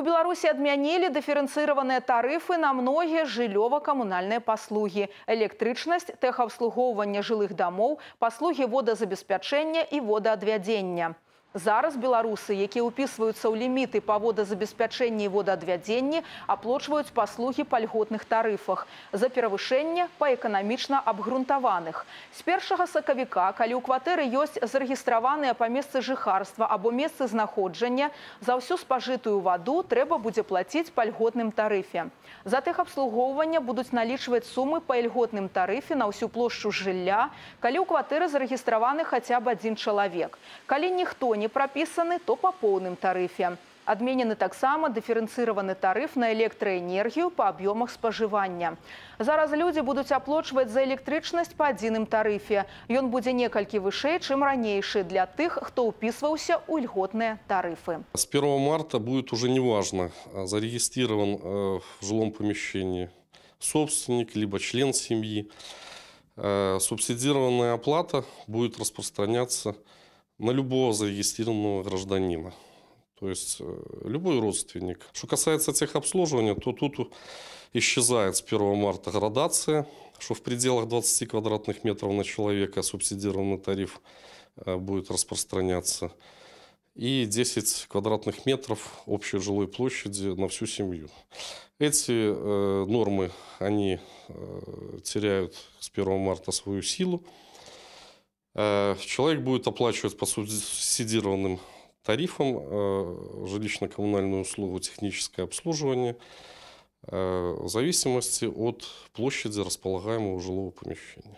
У Беларуси отменили дыферэнцыраваныя тарифы на многие жыллёва коммунальные паслугі, электричность, тэхабслугоўвання жилых домов, паслугі водазабеспячэння и водоотведения. Зараз беларусы, якія ўпісваюцца ў ліміты па водазабеспячэнні і водаадвядзенні, аплочваюць паслугі па льготных тарыфах, за перавышэнне па эканамічна абгрунтаваных. З першага сакавіка, калі ў кватэры ёсць зарэгістраваныя па месцы жыхарства або месцы знаходжання, за ўсю спажытую ваду трэба будзе плаціць па льготным тарыфе. За тэхабслугоўвання будуць налічваць сумы па льготным тарыфе на ўсю плошчу жылля, калі ў кватэры зарэгістраваны хаця б адзін чалавек. Калі ніхто не прописаны, то по полным поўным Отменены так само дыферэнцыраваны тарыф на электроэнергию по объемах спажывання. Зараз люди будут оплачивать за электрычнасць па адзіным тарыфе. Ён будет несколько выше, чем ранейшы для тех, кто уписывался ў льготныя тарыфы. С 1 марта будет уже неважно, а, зарегистрирован э, в жилом помещении собственник, либо член семьи. Э, субсидированная оплата будет распространяться на любого зарегистрированного гражданина. То есть э, любой родственник. Что касается техобслуживания, то тут исчезает с 1 марта градация, что в пределах 20 квадратных метров на человека субсидированный тариф э, будет распространяться. И 10 квадратных метров общей жилой площади на всю семью. Эти э, нормы, они э, теряют с 1 марта свою силу. Э, человек будет оплачивать по субсидированным тарифам э, жилищно-коммунальную услугу, техническое обслуживание э, в зависимости от площади располагаемого жилого помещения.